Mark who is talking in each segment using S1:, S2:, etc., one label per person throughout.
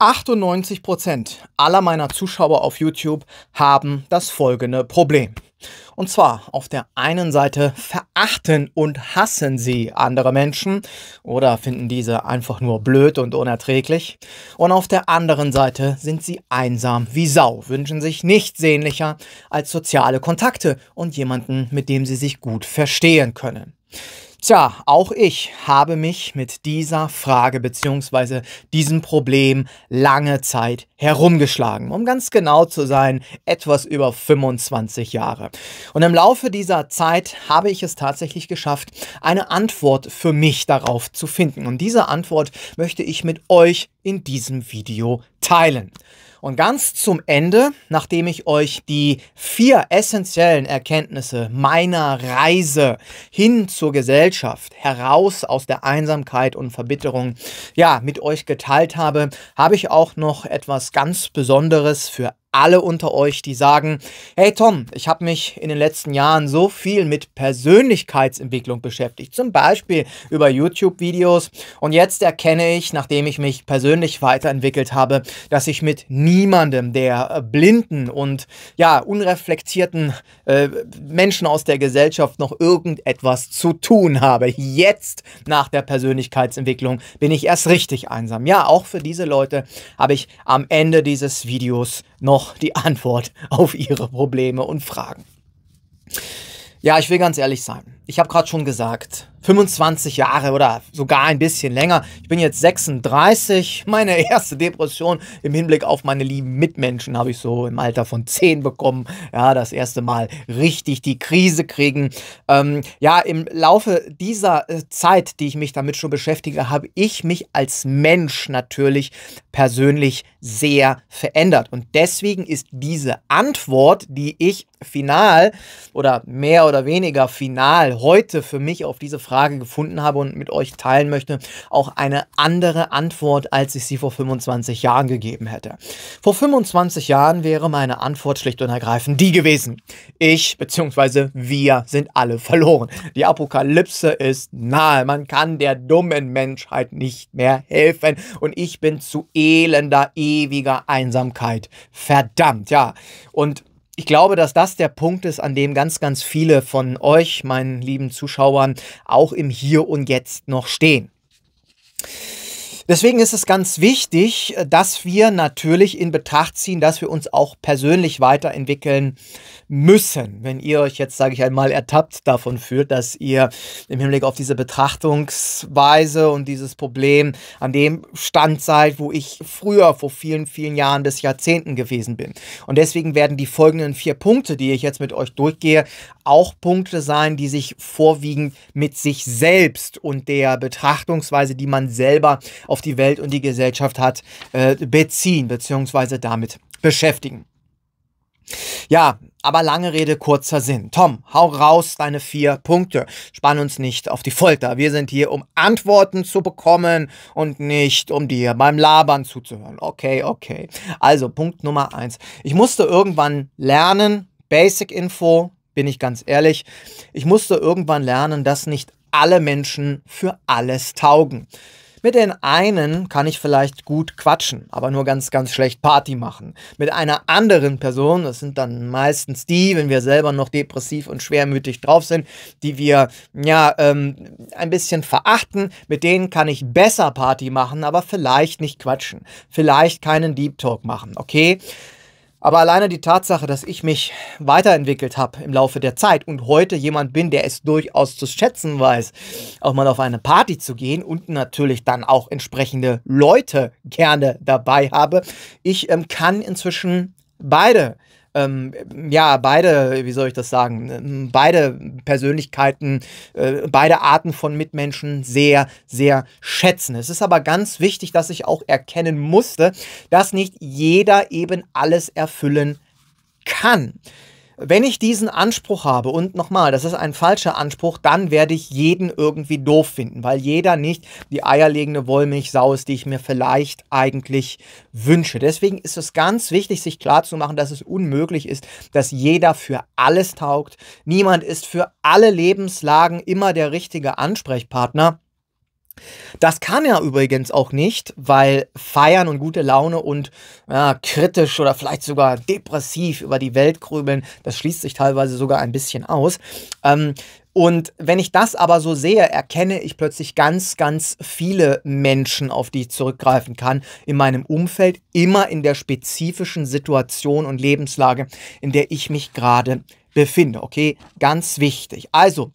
S1: 98% aller meiner Zuschauer auf YouTube haben das folgende Problem. Und zwar auf der einen Seite verachten und hassen sie andere Menschen oder finden diese einfach nur blöd und unerträglich. Und auf der anderen Seite sind sie einsam wie Sau, wünschen sich nichts sehnlicher als soziale Kontakte und jemanden, mit dem sie sich gut verstehen können. Tja, auch ich habe mich mit dieser Frage bzw. diesem Problem lange Zeit herumgeschlagen. Um ganz genau zu sein, etwas über 25 Jahre. Und im Laufe dieser Zeit habe ich es tatsächlich geschafft, eine Antwort für mich darauf zu finden. Und diese Antwort möchte ich mit euch in diesem Video teilen. Und ganz zum Ende, nachdem ich euch die vier essentiellen Erkenntnisse meiner Reise hin zur Gesellschaft, heraus aus der Einsamkeit und Verbitterung, ja, mit euch geteilt habe, habe ich auch noch etwas ganz Besonderes für alle unter euch, die sagen, hey Tom, ich habe mich in den letzten Jahren so viel mit Persönlichkeitsentwicklung beschäftigt, zum Beispiel über YouTube-Videos und jetzt erkenne ich, nachdem ich mich persönlich weiterentwickelt habe, dass ich mit niemandem der äh, blinden und ja, unreflektierten äh, Menschen aus der Gesellschaft noch irgendetwas zu tun habe. Jetzt nach der Persönlichkeitsentwicklung bin ich erst richtig einsam. Ja, auch für diese Leute habe ich am Ende dieses Videos noch die Antwort auf ihre Probleme und Fragen. Ja, ich will ganz ehrlich sein. Ich habe gerade schon gesagt, 25 Jahre oder sogar ein bisschen länger. Ich bin jetzt 36. Meine erste Depression im Hinblick auf meine lieben Mitmenschen habe ich so im Alter von 10 bekommen. Ja, das erste Mal richtig die Krise kriegen. Ähm, ja, im Laufe dieser äh, Zeit, die ich mich damit schon beschäftige, habe ich mich als Mensch natürlich persönlich sehr verändert. Und deswegen ist diese Antwort, die ich final oder mehr oder weniger final heute für mich auf diese Frage gefunden habe und mit euch teilen möchte, auch eine andere Antwort, als ich sie vor 25 Jahren gegeben hätte. Vor 25 Jahren wäre meine Antwort schlicht und ergreifend die gewesen. Ich bzw. wir sind alle verloren. Die Apokalypse ist nahe. Man kann der dummen Menschheit nicht mehr helfen und ich bin zu elender, elender ewiger Einsamkeit. Verdammt, ja. Und ich glaube, dass das der Punkt ist, an dem ganz, ganz viele von euch, meinen lieben Zuschauern, auch im Hier und Jetzt noch stehen. Deswegen ist es ganz wichtig, äh, dass wir natürlich in Betracht ziehen, dass wir uns auch persönlich weiterentwickeln müssen. Wenn ihr euch jetzt, sage ich einmal, ertappt davon fühlt, dass ihr im Hinblick auf diese Betrachtungsweise und dieses Problem an dem Stand seid, wo ich früher vor vielen, vielen Jahren des Jahrzehnten gewesen bin. Und deswegen werden die folgenden vier Punkte, die ich jetzt mit euch durchgehe, auch Punkte sein, die sich vorwiegend mit sich selbst und der Betrachtungsweise, die man selber auf auf die Welt und die Gesellschaft hat, äh, beziehen bzw. damit beschäftigen. Ja, aber lange Rede, kurzer Sinn. Tom, hau raus deine vier Punkte. Spann uns nicht auf die Folter. Wir sind hier, um Antworten zu bekommen und nicht, um dir beim Labern zuzuhören. Okay, okay. Also, Punkt Nummer eins. Ich musste irgendwann lernen, Basic Info, bin ich ganz ehrlich. Ich musste irgendwann lernen, dass nicht alle Menschen für alles taugen. Mit den einen kann ich vielleicht gut quatschen, aber nur ganz, ganz schlecht Party machen. Mit einer anderen Person, das sind dann meistens die, wenn wir selber noch depressiv und schwermütig drauf sind, die wir ja ähm, ein bisschen verachten, mit denen kann ich besser Party machen, aber vielleicht nicht quatschen. Vielleicht keinen Deep Talk machen, okay? Aber alleine die Tatsache, dass ich mich weiterentwickelt habe im Laufe der Zeit und heute jemand bin, der es durchaus zu schätzen weiß, auch mal auf eine Party zu gehen und natürlich dann auch entsprechende Leute gerne dabei habe, ich ähm, kann inzwischen beide ähm, ja, beide, wie soll ich das sagen, beide Persönlichkeiten, äh, beide Arten von Mitmenschen sehr, sehr schätzen. Es ist aber ganz wichtig, dass ich auch erkennen musste, dass nicht jeder eben alles erfüllen kann. Wenn ich diesen Anspruch habe, und nochmal, das ist ein falscher Anspruch, dann werde ich jeden irgendwie doof finden, weil jeder nicht die eierlegende Wollmilchsau ist, die ich mir vielleicht eigentlich wünsche. Deswegen ist es ganz wichtig, sich klarzumachen, dass es unmöglich ist, dass jeder für alles taugt. Niemand ist für alle Lebenslagen immer der richtige Ansprechpartner. Das kann er übrigens auch nicht, weil Feiern und gute Laune und ja, kritisch oder vielleicht sogar depressiv über die Welt grübeln, das schließt sich teilweise sogar ein bisschen aus. Ähm, und wenn ich das aber so sehe, erkenne ich plötzlich ganz, ganz viele Menschen, auf die ich zurückgreifen kann in meinem Umfeld, immer in der spezifischen Situation und Lebenslage, in der ich mich gerade befinde. Okay, ganz wichtig. Also,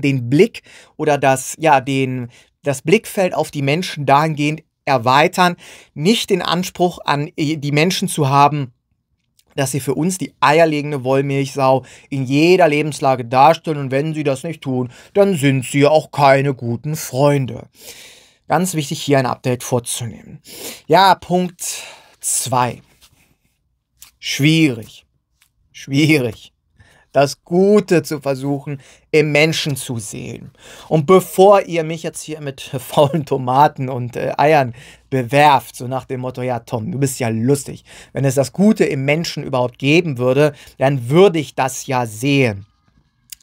S1: den Blick oder das, ja, den, das Blickfeld auf die Menschen dahingehend erweitern, nicht den Anspruch an äh, die Menschen zu haben, dass sie für uns die eierlegende Wollmilchsau in jeder Lebenslage darstellen und wenn sie das nicht tun, dann sind sie auch keine guten Freunde. Ganz wichtig hier ein Update vorzunehmen. Ja, Punkt 2. Schwierig. Schwierig das Gute zu versuchen, im Menschen zu sehen. Und bevor ihr mich jetzt hier mit faulen Tomaten und äh, Eiern bewerft, so nach dem Motto, ja Tom, du bist ja lustig. Wenn es das Gute im Menschen überhaupt geben würde, dann würde ich das ja sehen.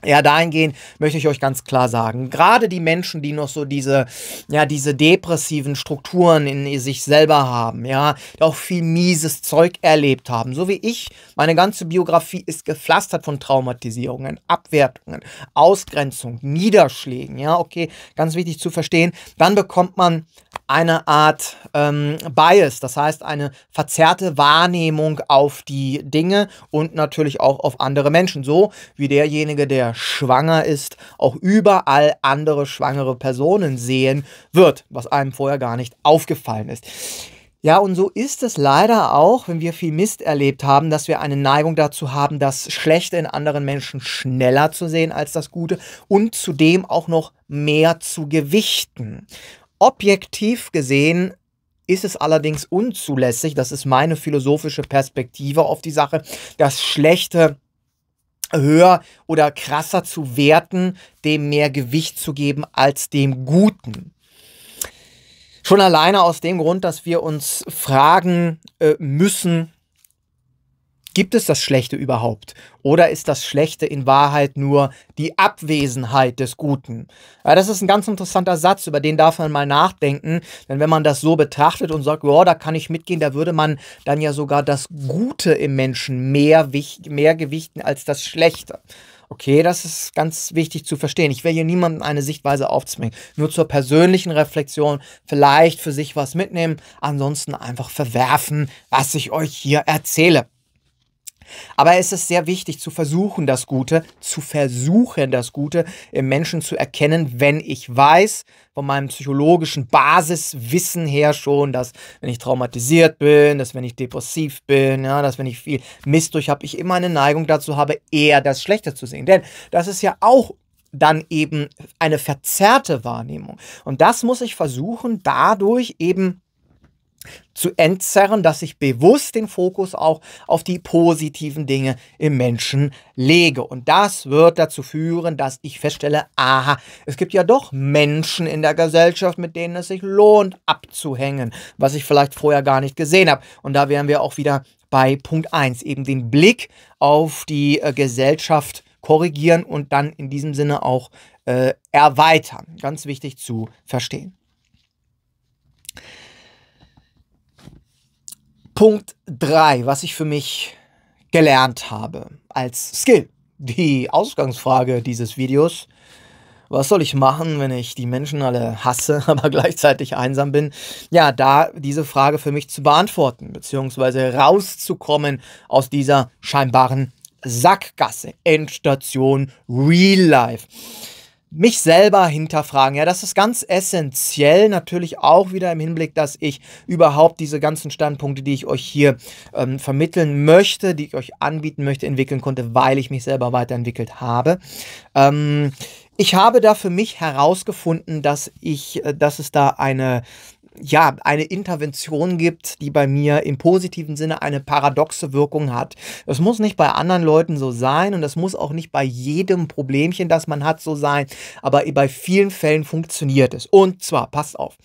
S1: Ja, dahingehend möchte ich euch ganz klar sagen, gerade die Menschen, die noch so diese, ja, diese depressiven Strukturen in sich selber haben, ja, die auch viel mieses Zeug erlebt haben, so wie ich, meine ganze Biografie ist gepflastert von Traumatisierungen, Abwertungen, Ausgrenzung, Niederschlägen, ja, okay, ganz wichtig zu verstehen, dann bekommt man eine Art ähm, Bias, das heißt eine verzerrte Wahrnehmung auf die Dinge und natürlich auch auf andere Menschen, so wie derjenige, der schwanger ist, auch überall andere schwangere Personen sehen wird, was einem vorher gar nicht aufgefallen ist. Ja, und so ist es leider auch, wenn wir viel Mist erlebt haben, dass wir eine Neigung dazu haben, das Schlechte in anderen Menschen schneller zu sehen als das Gute und zudem auch noch mehr zu gewichten. Objektiv gesehen ist es allerdings unzulässig, das ist meine philosophische Perspektive auf die Sache, das Schlechte höher oder krasser zu werten, dem mehr Gewicht zu geben als dem Guten. Schon alleine aus dem Grund, dass wir uns fragen äh, müssen, Gibt es das Schlechte überhaupt? Oder ist das Schlechte in Wahrheit nur die Abwesenheit des Guten? Ja, das ist ein ganz interessanter Satz, über den darf man mal nachdenken. Denn wenn man das so betrachtet und sagt, ja, da kann ich mitgehen, da würde man dann ja sogar das Gute im Menschen mehr, mehr gewichten als das Schlechte. Okay, das ist ganz wichtig zu verstehen. Ich will hier niemandem eine Sichtweise aufzwingen. Nur zur persönlichen Reflexion vielleicht für sich was mitnehmen, ansonsten einfach verwerfen, was ich euch hier erzähle. Aber es ist sehr wichtig zu versuchen, das Gute, zu versuchen, das Gute im Menschen zu erkennen, wenn ich weiß, von meinem psychologischen Basiswissen her schon, dass wenn ich traumatisiert bin, dass wenn ich depressiv bin, ja, dass wenn ich viel Mist durch habe, ich immer eine Neigung dazu habe, eher das Schlechte zu sehen. Denn das ist ja auch dann eben eine verzerrte Wahrnehmung. Und das muss ich versuchen, dadurch eben zu entzerren, dass ich bewusst den Fokus auch auf die positiven Dinge im Menschen lege. Und das wird dazu führen, dass ich feststelle, aha, es gibt ja doch Menschen in der Gesellschaft, mit denen es sich lohnt abzuhängen, was ich vielleicht vorher gar nicht gesehen habe. Und da wären wir auch wieder bei Punkt 1, eben den Blick auf die äh, Gesellschaft korrigieren und dann in diesem Sinne auch äh, erweitern. Ganz wichtig zu verstehen. Punkt 3, was ich für mich gelernt habe als Skill. Die Ausgangsfrage dieses Videos. Was soll ich machen, wenn ich die Menschen alle hasse, aber gleichzeitig einsam bin? Ja, da diese Frage für mich zu beantworten, beziehungsweise rauszukommen aus dieser scheinbaren Sackgasse. Endstation Real Life mich selber hinterfragen. Ja, das ist ganz essentiell, natürlich auch wieder im Hinblick, dass ich überhaupt diese ganzen Standpunkte, die ich euch hier ähm, vermitteln möchte, die ich euch anbieten möchte, entwickeln konnte, weil ich mich selber weiterentwickelt habe. Ähm, ich habe da für mich herausgefunden, dass ich, äh, dass es da eine ja, eine Intervention gibt, die bei mir im positiven Sinne eine paradoxe Wirkung hat. Das muss nicht bei anderen Leuten so sein und das muss auch nicht bei jedem Problemchen, das man hat, so sein, aber bei vielen Fällen funktioniert es. Und zwar, passt auf,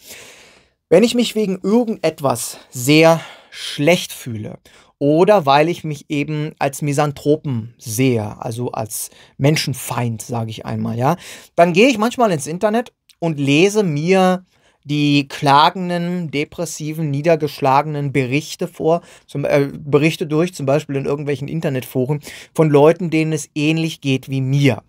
S1: wenn ich mich wegen irgendetwas sehr schlecht fühle oder weil ich mich eben als Misanthropen sehe, also als Menschenfeind, sage ich einmal, ja, dann gehe ich manchmal ins Internet und lese mir die klagenden, depressiven, niedergeschlagenen Berichte vor, zum, äh, Berichte durch, zum Beispiel in irgendwelchen Internetforen, von Leuten, denen es ähnlich geht wie mir.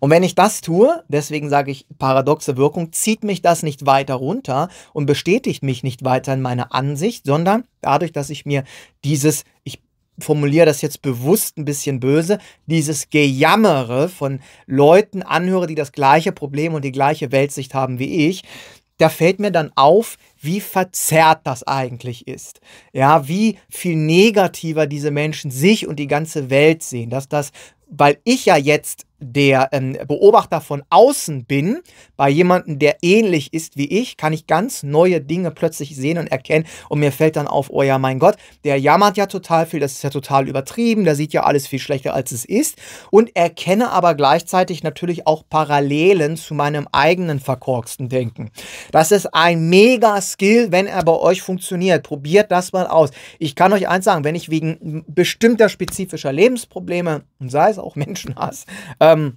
S1: Und wenn ich das tue, deswegen sage ich paradoxe Wirkung, zieht mich das nicht weiter runter und bestätigt mich nicht weiter in meiner Ansicht, sondern dadurch, dass ich mir dieses, ich formuliere das jetzt bewusst ein bisschen böse, dieses Gejammere von Leuten anhöre, die das gleiche Problem und die gleiche Weltsicht haben wie ich, da fällt mir dann auf, wie verzerrt das eigentlich ist. Ja, wie viel negativer diese Menschen sich und die ganze Welt sehen, dass das, weil ich ja jetzt der ähm, Beobachter von außen bin, bei jemandem, der ähnlich ist wie ich, kann ich ganz neue Dinge plötzlich sehen und erkennen. Und mir fällt dann auf, oh ja, mein Gott, der jammert ja total viel, das ist ja total übertrieben, der sieht ja alles viel schlechter, als es ist. Und erkenne aber gleichzeitig natürlich auch Parallelen zu meinem eigenen verkorksten Denken. Das ist ein Mega-Skill, wenn er bei euch funktioniert. Probiert das mal aus. Ich kann euch eins sagen, wenn ich wegen bestimmter spezifischer Lebensprobleme, und sei es auch Menschenhass, äh, ähm,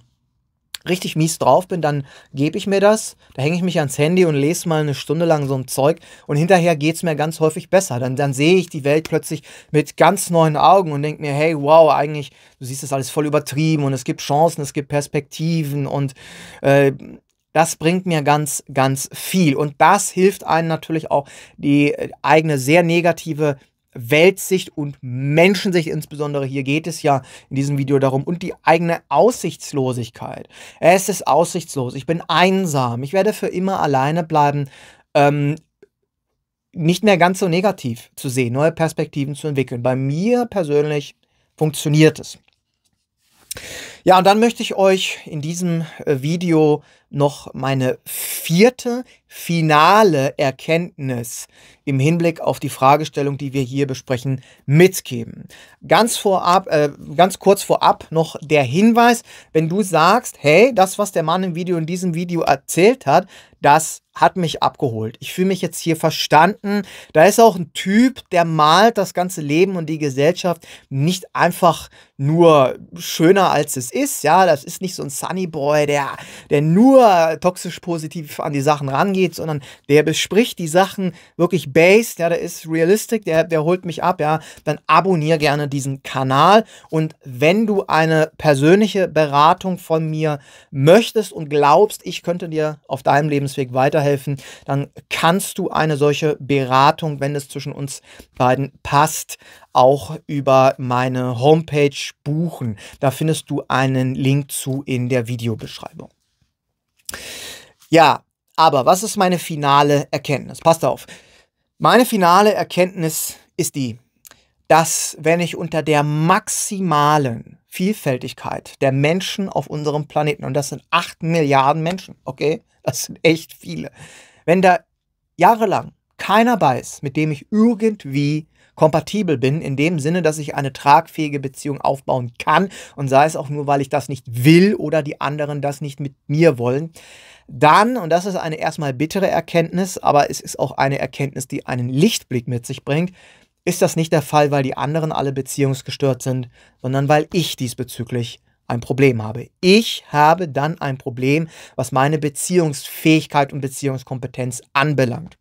S1: richtig mies drauf bin, dann gebe ich mir das, da hänge ich mich ans Handy und lese mal eine Stunde lang so ein Zeug und hinterher geht es mir ganz häufig besser. Dann, dann sehe ich die Welt plötzlich mit ganz neuen Augen und denke mir, hey, wow, eigentlich, du siehst das alles voll übertrieben und es gibt Chancen, es gibt Perspektiven und äh, das bringt mir ganz, ganz viel. Und das hilft einem natürlich auch, die äh, eigene sehr negative Weltsicht und Menschensicht insbesondere. Hier geht es ja in diesem Video darum und die eigene Aussichtslosigkeit. Es ist aussichtslos. Ich bin einsam. Ich werde für immer alleine bleiben. Ähm, nicht mehr ganz so negativ zu sehen, neue Perspektiven zu entwickeln. Bei mir persönlich funktioniert es. Ja, und dann möchte ich euch in diesem äh, Video noch meine vierte finale Erkenntnis im Hinblick auf die Fragestellung, die wir hier besprechen, mitgeben. Ganz vorab, äh, ganz kurz vorab noch der Hinweis, wenn du sagst, hey, das, was der Mann im Video in diesem Video erzählt hat, das hat mich abgeholt. Ich fühle mich jetzt hier verstanden. Da ist auch ein Typ, der malt das ganze Leben und die Gesellschaft nicht einfach nur schöner als es ist. Ja, das ist nicht so ein Sunny Boy, der, der nur nur toxisch positiv an die Sachen rangeht, sondern der bespricht die Sachen wirklich based, ja, der ist realistic, der, der holt mich ab, ja, dann abonniere gerne diesen Kanal. Und wenn du eine persönliche Beratung von mir möchtest und glaubst, ich könnte dir auf deinem Lebensweg weiterhelfen, dann kannst du eine solche Beratung, wenn es zwischen uns beiden passt, auch über meine Homepage buchen. Da findest du einen Link zu in der Videobeschreibung. Ja, aber was ist meine finale Erkenntnis? Passt auf. Meine finale Erkenntnis ist die, dass wenn ich unter der maximalen Vielfältigkeit der Menschen auf unserem Planeten, und das sind 8 Milliarden Menschen, okay, das sind echt viele, wenn da jahrelang keiner weiß, mit dem ich irgendwie kompatibel bin, in dem Sinne, dass ich eine tragfähige Beziehung aufbauen kann und sei es auch nur, weil ich das nicht will oder die anderen das nicht mit mir wollen, dann, und das ist eine erstmal bittere Erkenntnis, aber es ist auch eine Erkenntnis, die einen Lichtblick mit sich bringt, ist das nicht der Fall, weil die anderen alle beziehungsgestört sind, sondern weil ich diesbezüglich ein Problem habe. Ich habe dann ein Problem, was meine Beziehungsfähigkeit und Beziehungskompetenz anbelangt.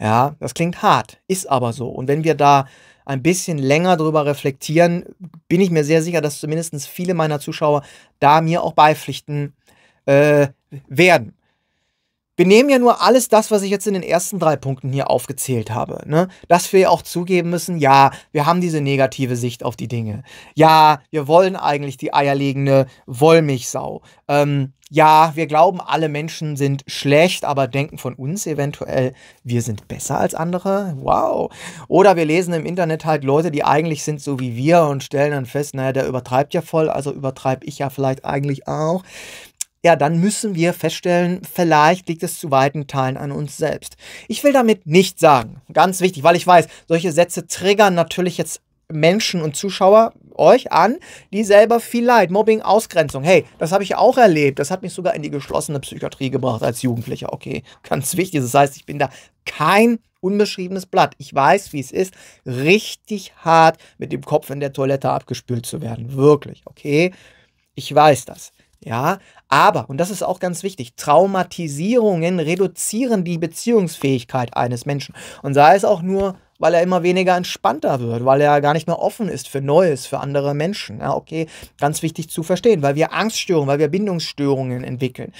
S1: Ja, das klingt hart, ist aber so. Und wenn wir da ein bisschen länger drüber reflektieren, bin ich mir sehr sicher, dass zumindest viele meiner Zuschauer da mir auch beipflichten äh, werden wir nehmen ja nur alles das, was ich jetzt in den ersten drei Punkten hier aufgezählt habe. Ne? Dass wir ja auch zugeben müssen, ja, wir haben diese negative Sicht auf die Dinge. Ja, wir wollen eigentlich die eierlegende Wollmilchsau. Ähm, ja, wir glauben, alle Menschen sind schlecht, aber denken von uns eventuell, wir sind besser als andere. Wow. Oder wir lesen im Internet halt Leute, die eigentlich sind so wie wir und stellen dann fest, naja, der übertreibt ja voll, also übertreibe ich ja vielleicht eigentlich auch ja, dann müssen wir feststellen, vielleicht liegt es zu weiten Teilen an uns selbst. Ich will damit nicht sagen, ganz wichtig, weil ich weiß, solche Sätze triggern natürlich jetzt Menschen und Zuschauer euch an, die selber viel Leid, Mobbing, Ausgrenzung. Hey, das habe ich auch erlebt. Das hat mich sogar in die geschlossene Psychiatrie gebracht als Jugendlicher. Okay, ganz wichtig. Das heißt, ich bin da kein unbeschriebenes Blatt. Ich weiß, wie es ist, richtig hart mit dem Kopf in der Toilette abgespült zu werden. Wirklich, okay? Ich weiß das. Ja, aber, und das ist auch ganz wichtig, Traumatisierungen reduzieren die Beziehungsfähigkeit eines Menschen. Und sei es auch nur, weil er immer weniger entspannter wird, weil er gar nicht mehr offen ist für Neues, für andere Menschen. Ja, okay, ganz wichtig zu verstehen, weil wir Angststörungen, weil wir Bindungsstörungen entwickeln.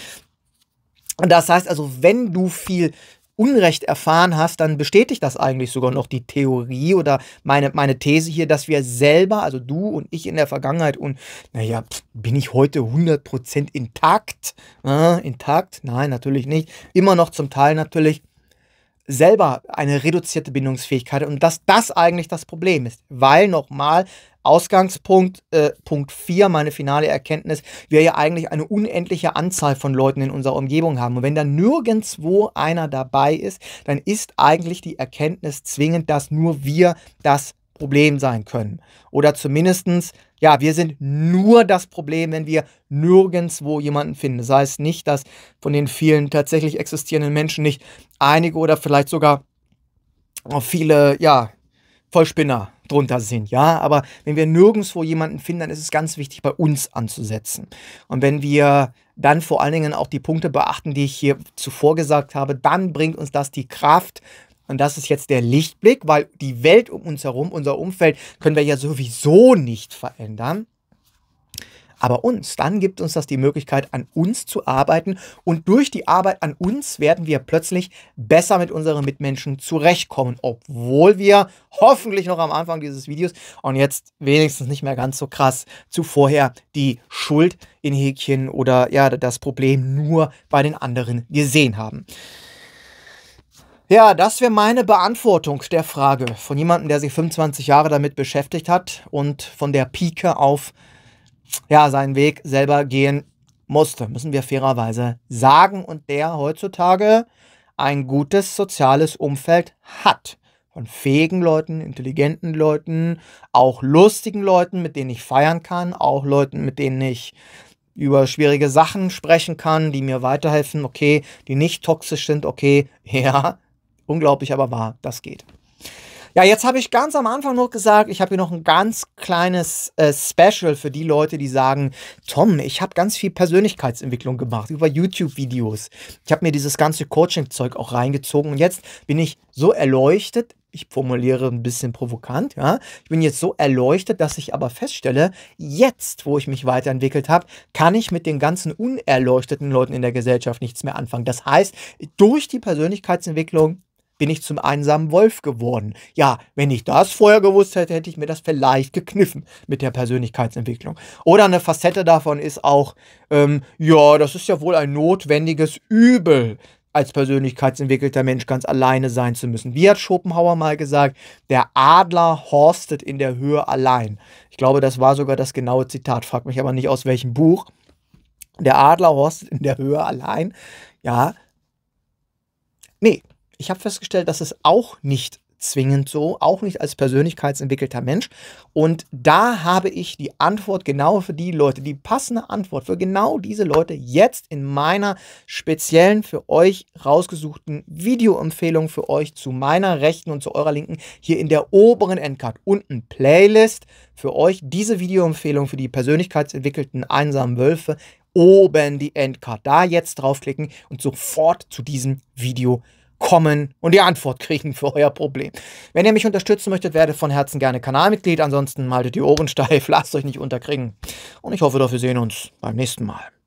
S1: Und das heißt also, wenn du viel Unrecht erfahren hast, dann bestätigt das eigentlich sogar noch die Theorie oder meine, meine These hier, dass wir selber, also du und ich in der Vergangenheit und naja, bin ich heute 100% intakt? Äh, intakt? Nein, natürlich nicht. Immer noch zum Teil natürlich selber eine reduzierte Bindungsfähigkeit und dass das eigentlich das Problem ist. Weil nochmal, Ausgangspunkt, äh, Punkt 4, meine finale Erkenntnis, wir ja eigentlich eine unendliche Anzahl von Leuten in unserer Umgebung haben. Und wenn da nirgendwo einer dabei ist, dann ist eigentlich die Erkenntnis zwingend, dass nur wir das Problem sein können. Oder zumindestens ja, wir sind nur das Problem, wenn wir nirgendwo jemanden finden. Das heißt nicht, dass von den vielen tatsächlich existierenden Menschen nicht einige oder vielleicht sogar viele, ja, Vollspinner drunter sind, ja. Aber wenn wir nirgendwo jemanden finden, dann ist es ganz wichtig, bei uns anzusetzen. Und wenn wir dann vor allen Dingen auch die Punkte beachten, die ich hier zuvor gesagt habe, dann bringt uns das die Kraft. Und das ist jetzt der Lichtblick, weil die Welt um uns herum, unser Umfeld, können wir ja sowieso nicht verändern aber uns. Dann gibt uns das die Möglichkeit, an uns zu arbeiten und durch die Arbeit an uns werden wir plötzlich besser mit unseren Mitmenschen zurechtkommen, obwohl wir hoffentlich noch am Anfang dieses Videos und jetzt wenigstens nicht mehr ganz so krass zuvorher die Schuld in Häkchen oder ja, das Problem nur bei den anderen gesehen haben. Ja, das wäre meine Beantwortung der Frage von jemandem, der sich 25 Jahre damit beschäftigt hat und von der Pike auf ja, seinen Weg selber gehen musste, müssen wir fairerweise sagen, und der heutzutage ein gutes soziales Umfeld hat. Von fähigen Leuten, intelligenten Leuten, auch lustigen Leuten, mit denen ich feiern kann, auch Leuten, mit denen ich über schwierige Sachen sprechen kann, die mir weiterhelfen, okay, die nicht toxisch sind, okay, ja, unglaublich, aber wahr, das geht. Ja, jetzt habe ich ganz am Anfang noch gesagt, ich habe hier noch ein ganz kleines äh, Special für die Leute, die sagen, Tom, ich habe ganz viel Persönlichkeitsentwicklung gemacht über YouTube-Videos. Ich habe mir dieses ganze Coaching-Zeug auch reingezogen und jetzt bin ich so erleuchtet, ich formuliere ein bisschen provokant, ja. Ich bin jetzt so erleuchtet, dass ich aber feststelle, jetzt, wo ich mich weiterentwickelt habe, kann ich mit den ganzen unerleuchteten Leuten in der Gesellschaft nichts mehr anfangen. Das heißt, durch die Persönlichkeitsentwicklung bin ich zum einsamen Wolf geworden. Ja, wenn ich das vorher gewusst hätte, hätte ich mir das vielleicht gekniffen mit der Persönlichkeitsentwicklung. Oder eine Facette davon ist auch, ähm, ja, das ist ja wohl ein notwendiges Übel, als persönlichkeitsentwickelter Mensch ganz alleine sein zu müssen. Wie hat Schopenhauer mal gesagt, der Adler horstet in der Höhe allein. Ich glaube, das war sogar das genaue Zitat, fragt mich aber nicht aus welchem Buch. Der Adler horstet in der Höhe allein. Ja. Nee, ich habe festgestellt, dass es auch nicht zwingend so, auch nicht als persönlichkeitsentwickelter Mensch. Und da habe ich die Antwort genau für die Leute, die passende Antwort für genau diese Leute jetzt in meiner speziellen für euch rausgesuchten Videoempfehlung für euch zu meiner rechten und zu eurer linken hier in der oberen Endcard unten Playlist für euch diese Videoempfehlung für die persönlichkeitsentwickelten einsamen Wölfe oben die Endcard. Da jetzt draufklicken und sofort zu diesem Video kommen kommen und die Antwort kriegen für euer Problem. Wenn ihr mich unterstützen möchtet, werdet von Herzen gerne Kanalmitglied. Ansonsten haltet die Ohren steif, lasst euch nicht unterkriegen. Und ich hoffe, doch, wir sehen uns beim nächsten Mal.